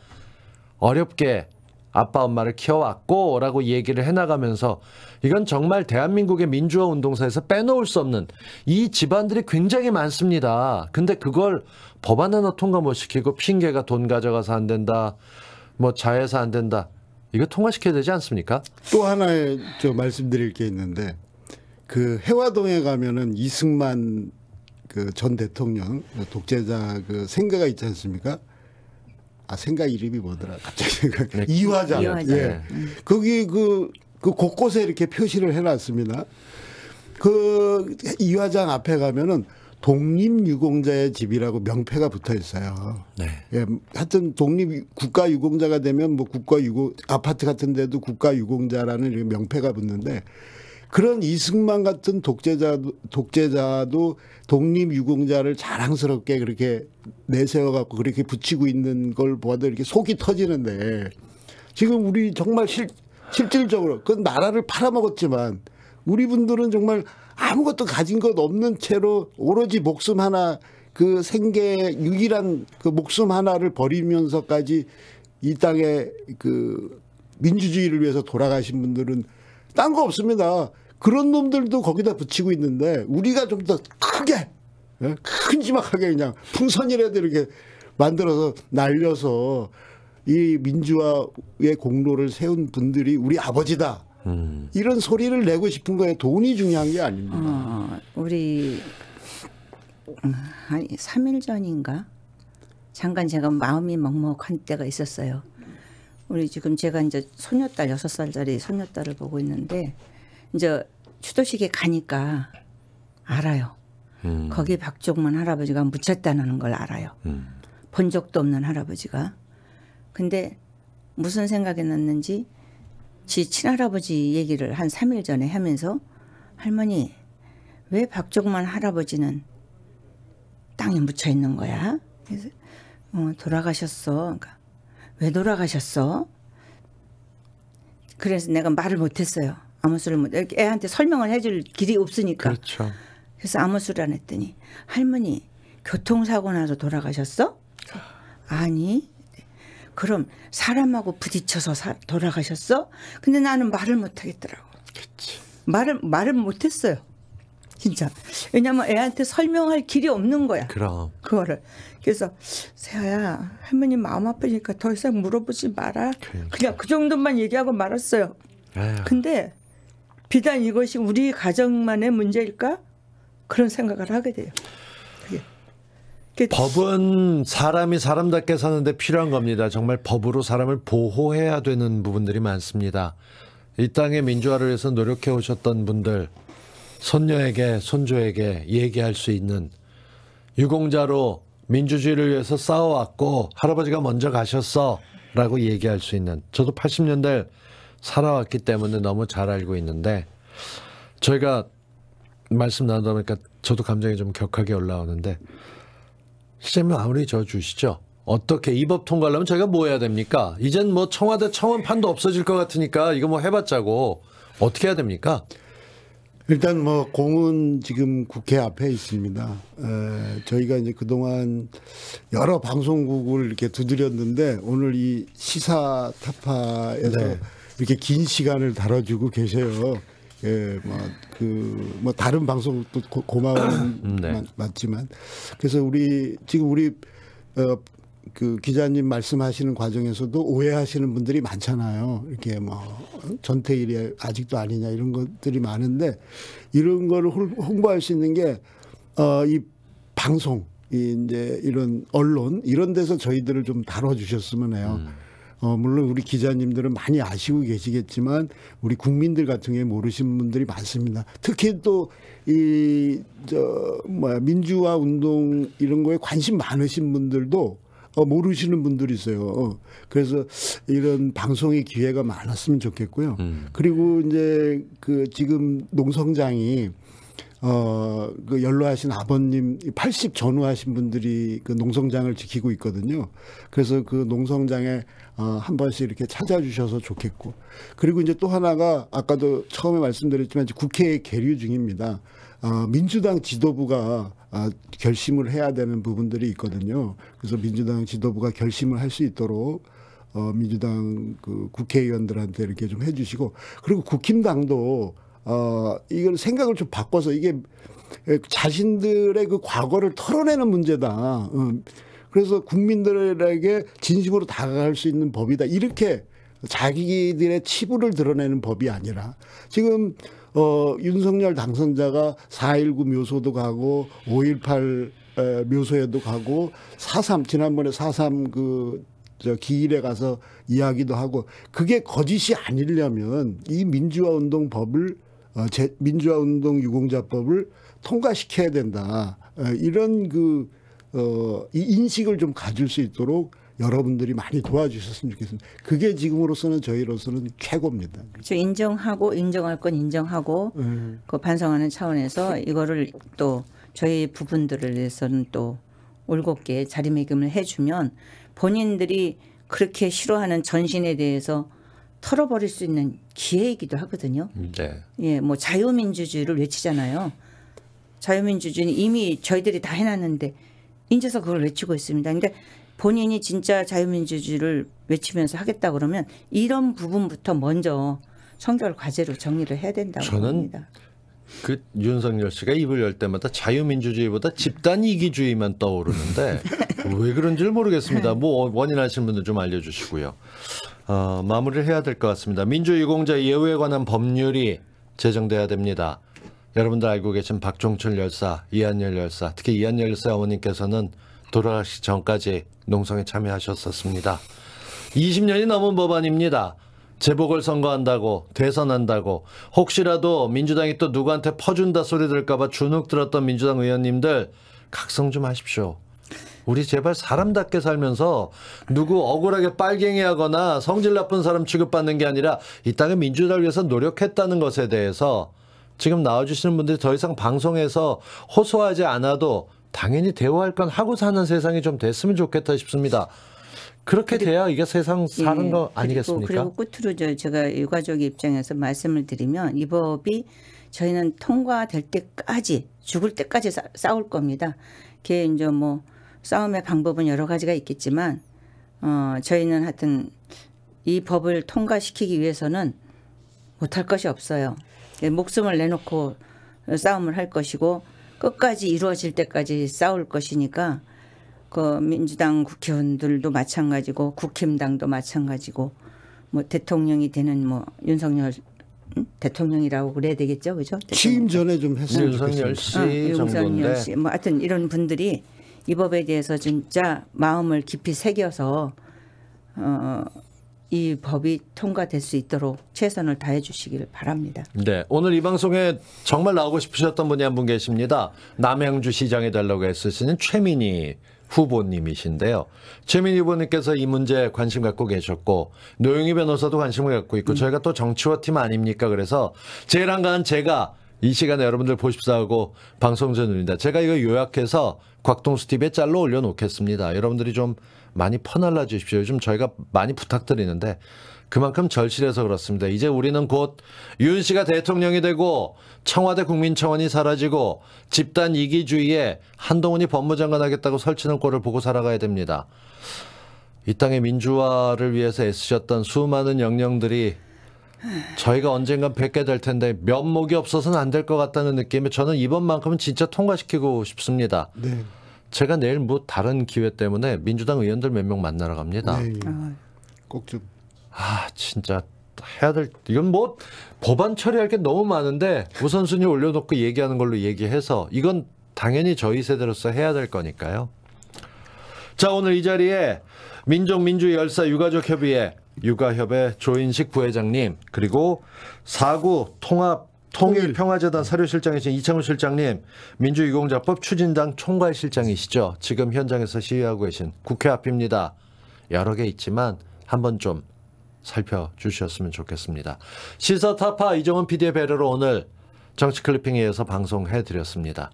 어렵게 아빠 엄마를 키워왔고 라고 얘기를 해나가면서 이건 정말 대한민국의 민주화 운동사에서 빼놓을 수 없는 이 집안들이 굉장히 많습니다. 근데 그걸 법안 하나 통과 못 시키고 핑계가 돈 가져가서 안 된다. 뭐 자해서 안 된다. 이거 통과시켜야 되지 않습니까? 또 하나의 저 말씀드릴 게 있는데 그 해화동에 가면은 이승만 그전 대통령 독재자 그 생가가 있지 않습니까? 아 생가 이름이 뭐더라? 갑자기 생각. 네. 이화장. 이화장. 예. 네. 거기 그그 그 곳곳에 이렇게 표시를 해놨습니다. 그 이화장 앞에 가면은 독립유공자의 집이라고 명패가 붙어 있어요. 네. 예, 하여튼 독립 국가 유공자가 되면 뭐 국가 유공 아파트 같은 데도 국가 유공자라는 명패가 붙는데 그런 이승만 같은 독재자 독재자도 독립 유공자를 자랑스럽게 그렇게 내세워 갖고 그렇게 붙이고 있는 걸보아도 이렇게 속이 터지는데 지금 우리 정말 실 실질적으로 그 나라를 팔아먹었지만 우리 분들은 정말 아무것도 가진 것 없는 채로 오로지 목숨 하나 그 생계 유일한 그 목숨 하나를 버리면서까지 이땅에그 민주주의를 위해서 돌아가신 분들은 딴거 없습니다. 그런 놈들도 거기다 붙이고 있는데 우리가 좀 더 크게 큰지막하게 예? 그냥 풍선이라도 이렇게 만들어서 날려서 이 민주화의 공로를 세운 분들이 우리 아버지다. 음. 이런 소리를 내고 싶은 거에 돈이 중요한 게 아닙니다. 어, 우리 음, 아니 3일 전인가 잠깐 제가 마음이 먹먹한 때가 있었어요. 우리 지금 제가 이제 소녀딸 여섯 살짜리 소녀딸을 보고 있는데 이제 추도식에 가니까 알아요. 음. 거기 박종문 할아버지가 묻혔다는 걸 알아요. 음. 본 적도 없는 할아버지가. 근데 무슨 생각이 났는지 지 친할아버지 얘기를 한 3일 전에 하면서 할머니 왜 박종만 할아버지는 땅에 묻혀 있는 거야? 그래서 어, 돌아가셨어. 그러니까 왜 돌아가셨어? 그래서 내가 말을 못했어요. 아무수를 못 애한테 설명을 해줄 길이 없으니까. 그렇죠. 그래서 아무수를 안 했더니 할머니 교통사고 나서 돌아가셨어? 아니. 그럼 사람하고 부딪혀서 사, 돌아가셨어? 근데 나는 말을 못 하겠더라고. 그치. 말을 말을 못 했어요. 진짜. 왜냐면 애한테 설명할 길이 없는 거야. 그럼. 그거를. 그래서 세아야 할머님 마음 아프니까 더 이상 물어보지 마라. 그냥, 그러니까. 그냥 그 정도만 얘기하고 말았어요. 에휴. 근데 비단 이것이 우리 가정만의 문제일까? 그런 생각을 하게 돼요. 법은 사람이 사람답게 사는데 필요한 겁니다. 정말 법으로 사람을 보호해야 되는 부분들이 많습니다. 이 땅의 민주화를 위해서 노력해 오셨던 분들 손녀에게 손주에게 얘기할 수 있는 유공자로 민주주의를 위해서 싸워왔고 할아버지가 먼저 가셨어 라고 얘기할 수 있는 저도 80년대 살아왔기 때문에 너무 잘 알고 있는데 저희가 말씀 나누다 보니까 저도 감정이 좀 격하게 올라오는데 시장님 아무리 저 주시죠. 어떻게 이 법 통과하려면 저희가 뭐 해야 됩니까? 이젠 뭐 청와대 청원판도 없어질 것 같으니까 이거 뭐 해봤자고 어떻게 해야 됩니까? 일단 뭐 공은 지금 국회 앞에 있습니다. 에, 저희가 이제 그동안 여러 방송국을 이렇게 두드렸는데 오늘 이 시사 타파에서 네. 이렇게 긴 시간을 다뤄주고 계세요 예, 뭐, 그, 뭐, 다른 방송도 고마운, 음, 네. 맞, 지만 그래서 우리, 지금 우리, 어, 그 기자님 말씀하시는 과정에서도 오해하시는 분들이 많잖아요. 이렇게 뭐 전태일이 아직도 아니냐 이런 것들이 많은데 이런 거를 홍보할 수 있는 게어이 방송 이 이제 이런 언론 이런 데서 저희들을 좀 다뤄 주셨으면 해요. 음. 어, 물론 우리 기자님들은 많이 아시고 계시겠지만 우리 국민들 같은 경우에 모르시는 분들이 많습니다. 특히 또 이 저 뭐야 민주화 운동 이런 거에 관심 많으신 분들도 어, 모르시는 분들이 있어요. 어, 그래서 이런 방송의 기회가 많았으면 좋겠고요. 음. 그리고 이제 그 지금 농성장이 어, 그 연로하신 아버님 80 전후하신 분들이 그 농성장을 지키고 있거든요. 그래서 그 농성장에 어, 한 번씩 이렇게 찾아주셔서 좋겠고. 그리고 이제 또 하나가 아까도 처음에 말씀드렸지만 국회에 계류 중입니다. 어, 민주당 지도부가 아, 결심을 해야 되는 부분들이 있거든요. 그래서 민주당 지도부가 결심을 할 수 있도록 어, 민주당 그 국회의원들한테 이렇게 좀 해주시고 그리고 국힘당도 어, 이걸 생각을 좀 바꿔서 이게 자신들의 그 과거를 털어내는 문제다. 음, 그래서 국민들에게 진심으로 다가갈 수 있는 법이다. 이렇게 자기들의 치부를 드러내는 법이 아니라 지금 어, 윤석열 당선자가 4.19 묘소도 가고 5.18 에, 묘소에도 가고 4.3 지난번에 4.3그 저 기일에 가서 이야기도 하고 그게 거짓이 아니려면 이 민주화 운동 법을 어, 제, 민주화 운동 유공자법을 통과시켜야 된다. 어, 이런 그 어, 이 인식을 좀 가질 수 있도록 여러분들이 많이 도와주셨으면 좋겠습니다. 그게 지금으로서는 저희로서는 최고입니다. 그렇죠. 인정하고 인정할 건 인정하고 네. 그 반성하는 차원에서 이거를 또 저희 부분들을 위해서는 또 올곧게 자리매김을 해주면 본인들이 그렇게 싫어하는 전신에 대해서 털어버릴 수 있는 기회이기도 하거든요. 네. 예, 뭐 자유민주주의를 외치잖아요. 자유민주주의는 이미 저희들이 다 해놨는데 인제서 그걸 외치고 있습니다. 근데 그러니까 본인이 진짜 자유민주주의를 외치면서 하겠다 그러면 이런 부분부터 먼저 청결 과제로 정리를 해야 된다고 저는 봅니다. 그 윤석열 씨가 입을 열 때마다 자유민주주의보다 집단 이기주의만 떠오르는데 왜 그런지를 모르겠습니다. 뭐 원인하시는 분들 좀 알려주시고요. 어, 마무리를 해야 될 것 같습니다. 민주유공자 예우에 관한 법률이 제정돼야 됩니다. 여러분들 알고 계신 박종철 열사, 이한열 열사, 특히 이한열 열사 어머님께서는 돌아가시 전까지 농성에 참여하셨었습니다. 20년이 넘은 법안입니다. 재보궐 선거한다고 대선한다고 혹시라도 민주당이 또 누구한테 퍼준다 소리 들까봐 주눅 들었던 민주당 의원님들 각성 좀 하십시오. 우리 제발 사람답게 살면서 누구 억울하게 빨갱이하거나 성질 나쁜 사람 취급받는 게 아니라 이 땅의 민주당을 위해서 노력했다는 것에 대해서 지금 나와주시는 분들이 더 이상 방송에서 호소하지 않아도 당연히 대화할 건 하고 사는 세상이 좀 됐으면 좋겠다 싶습니다. 그렇게 그리고, 돼야 이게 세상 사는 예, 거 아니겠습니까? 그리고, 그리고 끝으로 저, 제가 유가족 입장에서 말씀을 드리면 이 법이 저희는 통과될 때까지 죽을 때까지 싸, 싸울 겁니다. 그게 이제 뭐 싸움의 방법은 여러 가지가 있겠지만 어, 저희는 하여튼 이 법을 통과시키기 위해서는 못할 것이 없어요. 예, 목숨을 내놓고 싸움을 할 것이고 끝까지 이루어질 때까지 싸울 것이니까 그 민주당 국회의원들도 마찬가지고 국힘당도 마찬가지고 뭐 대통령이 되는 뭐 윤석열 음? 대통령이라고 그래야 되겠죠, 그죠? 취임 전에 좀 했으면 윤석열 씨 어, 윤석열 씨, 뭐 하여튼 이런 분들이 이 법에 대해서 진짜 마음을 깊이 새겨서 어이 법이 통과될 수 있도록 최선을 다해 주시길 바랍니다. 네. 오늘 이 방송에 정말 나오고 싶으셨던 분이 한 분 계십니다. 남양주 시장에 달라고 애쓰시는 최민희 후보님이신데요. 최민희 후보님께서 이 문제에 관심 갖고 계셨고 노영희 변호사도 관심을 갖고 있고 음. 저희가 또 정치화 팀 아닙니까? 그래서 제일 한 제가 이 시간에 여러분들 보십사하고 방송 전입니다. 제가 이거 요약해서 곽동수 TV에 짤로 올려놓겠습니다. 여러분들이 좀 많이 퍼날라 주십시오. 요즘 저희가 많이 부탁드리는데 그만큼 절실해서 그렇습니다. 이제 우리는 곧 윤 씨가 대통령이 되고 청와대 국민청원이 사라지고 집단 이기주의에 한동훈이 법무장관 하겠다고 설치는 꼴을 보고 살아가야 됩니다. 이 땅의 민주화를 위해서 애쓰셨던 수많은 영령들이 저희가 언젠간 뵙게 될 텐데 면목이 없어서는 안 될 것 같다는 느낌에 저는 이번만큼은 진짜 통과시키고 싶습니다. 네. 제가 내일 뭐 다른 기회 때문에 민주당 의원들 몇 명 만나러 갑니다. 네. 아. 꼭 좀. 아 진짜 해야 될 이건 뭐 법안 처리할 게 너무 많은데 우선순위 올려놓고 얘기하는 걸로 얘기해서 이건 당연히 저희 세대로서 해야 될 거니까요. 자 오늘 이 자리에 민족민주 열사 유가족 협의회 유가협의 조인식 부회장님 그리고 사구 통합 통일평화재단 네. 사료실장이신 이창훈 실장님, 민주유공자법 추진당 총괄실장이시죠. 지금 현장에서 시위하고 계신 국회 앞입니다. 여러 개 있지만 한 번 좀 살펴주셨으면 좋겠습니다. 시사타파 이정은 PD의 배려로 오늘 정치 클리핑에 의해서 방송해드렸습니다.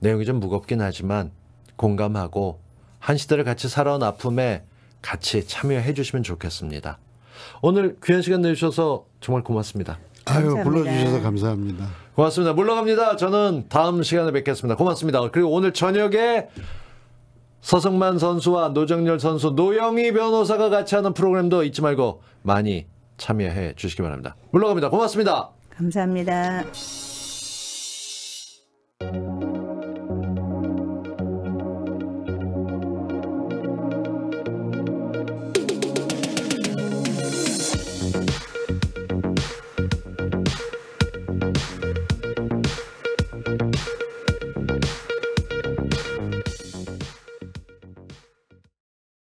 내용이 좀 무겁긴 하지만 공감하고 한 시대를 같이 살아온 아픔에 같이 참여해 주시면 좋겠습니다. 오늘 귀한 시간 내주셔서 정말 고맙습니다. 아유, 불러주셔서 감사합니다. 고맙습니다. 물러갑니다. 저는 다음 시간에 뵙겠습니다. 고맙습니다. 그리고 오늘 저녁에 서승만 선수와 노정열 선수, 노영희 변호사가 같이 하는 프로그램도 잊지 말고 많이 참여해 주시기 바랍니다. 물러갑니다. 고맙습니다. 감사합니다.